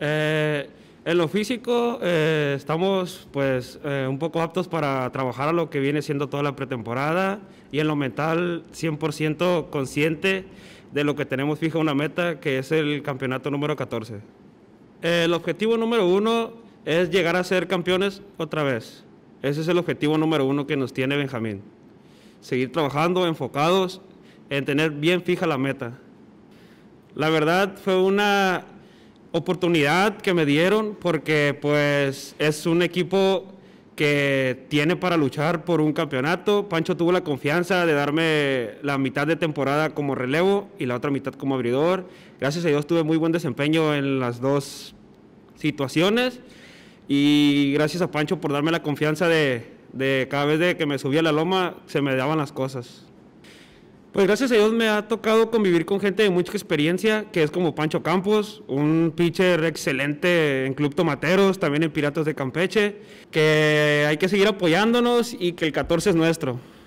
Eh, en lo físico eh, estamos pues eh, un poco aptos para trabajar a lo que viene siendo toda la pretemporada y en lo mental 100% consciente de lo que tenemos fija una meta que es el campeonato número 14. el objetivo número uno es llegar a ser campeones otra vez. Ese es el objetivo número uno que nos tiene Benjamín. Seguir trabajando enfocados en tener bien fija la meta. La verdad fue una oportunidad que me dieron porque pues es un equipo que tiene para luchar por un campeonato. Pancho tuvo la confianza de darme la mitad de temporada como relevo y la otra mitad como abridor. Gracias a Dios tuve muy buen desempeño en las dos situaciones y gracias a Pancho por darme la confianza de, cada vez de que me subía a la loma se me daban las cosas. Pues gracias a Dios me ha tocado convivir con gente de mucha experiencia, que es como Pancho Campos, un pitcher excelente en Club Tomateros, también en Piratas de Campeche, que hay que seguir apoyándonos y que el 14 es nuestro.